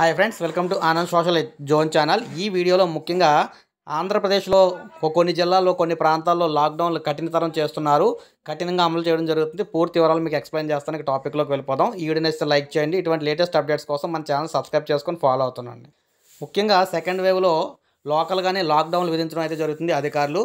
hi friends welcome to Anand social zone channel ఈ వీడియోలో ముఖ్యంగా ఆంధ్రప్రదేశ్లో కొన్ని జిల్లాల్లో కొన్ని ప్రాంతాల్లో లాక్డౌన్లు కఠినతరం చేస్తున్నారు కఠినంగా అమలు చేయడం జరుగుతుంది పూర్తి వివరాలు మీకు ఎక్స్ప్లెయిన్ చేస్తాను టాపిక్లోకి వెళ్ళిపోదాం ఈ వీడియో నచ్చితే లైక్ చేయండి ఇటువంటి లేటెస్ట్ అప్డేట్స్ కోసం మన ఛానల్ సబ్స్క్రైబ్ చేసుకొని ఫాలో అవుతుండండి ముఖ్యంగా సెకండ్ వేవ్లో లోకల్గానే లాక్డౌన్లు విధించడం అయితే జరుగుతుంది అధికారులు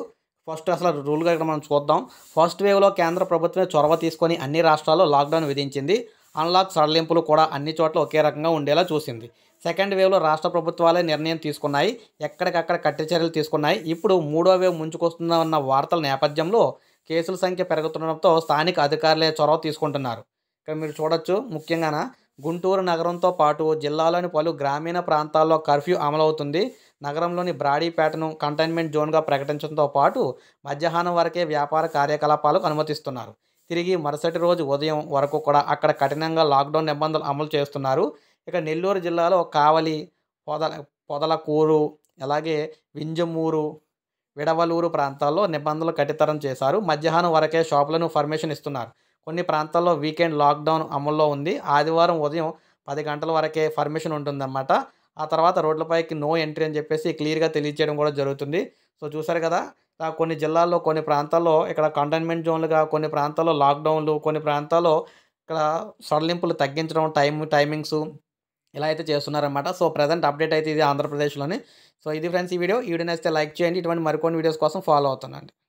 ఫస్ట్ అసలు రూల్గా ఇక్కడ మనం చూద్దాం ఫస్ట్ వేవ్లో కేంద్ర ప్రభుత్వమే చొరవ తీసుకొని అన్ని రాష్ట్రాల్లో లాక్డౌన్ విధించింది అన్లాక్ సడలింపులు కూడా అన్ని చోట్ల ఒకే రకంగా ఉండేలా చూసింది సెకండ్ వేవ్లో రాష్ట్ర ప్రభుత్వాలే నిర్ణయం తీసుకున్నాయి ఎక్కడికక్కడ కట్టి చర్యలు తీసుకున్నాయి ఇప్పుడు మూడో వేవ్ ముంచుకొస్తుందన్న వార్తల నేపథ్యంలో కేసుల సంఖ్య పెరుగుతుండడంతో స్థానిక అధికారులే చొరవ తీసుకుంటున్నారు ఇక్కడ మీరు చూడొచ్చు ముఖ్యంగా గుంటూరు నగరంతో పాటు జిల్లాలోని పలు గ్రామీణ ప్రాంతాల్లో కర్ఫ్యూ అమలవుతుంది నగరంలోని బ్రాడీపేటను కంటైన్మెంట్ జోన్గా ప్రకటించడంతో పాటు మధ్యాహ్నం వరకే వ్యాపార కార్యకలాపాలకు అనుమతిస్తున్నారు తిరిగి మరుసటి రోజు ఉదయం వరకు కూడా అక్కడ కఠినంగా లాక్డౌన్ నిబంధనలు అమలు చేస్తున్నారు ఇక నెల్లూరు జిల్లాలో కావలి పొదల పొదలకూరు అలాగే వింజమూరు విడవలూరు ప్రాంతాల్లో నిబంధనలు కఠితరం చేశారు మధ్యాహ్నం వరకే షాపులను పర్మిషన్ ఇస్తున్నారు కొన్ని ప్రాంతాల్లో వీకెండ్ లాక్డౌన్ అమల్లో ఉంది ఆదివారం ఉదయం పది గంటల వరకే పర్మిషన్ ఉంటుందన్నమాట ఆ తర్వాత రోడ్లపైకి నో ఎంట్రీ అని చెప్పేసి క్లియర్గా తెలియజేయడం కూడా జరుగుతుంది సో చూసారు కదా కొన్ని జిల్లాల్లో కొన్ని ప్రాంతాల్లో ఇక్కడ కంటైన్మెంట్ జోన్లుగా కొన్ని ప్రాంతాల్లో లాక్డౌన్లు కొన్ని ప్రాంతాల్లో ఇక్కడ సడలింపులు తగ్గించడం టైం టైమింగ్స్ ఇలా అయితే చేస్తున్నారన్నమాట సో ప్రజెంట్ అప్డేట్ అయితే ఇది ఆంధ్రప్రదేశ్లోని సో ఇది ఫ్రెండ్స్ ఈ వీడియో ఈ వీడియో నేస్తే లైక్ చేయండి ఇటువంటి మరికొన్ని వీడియోస్ కోసం ఫాలో అవుతుందండి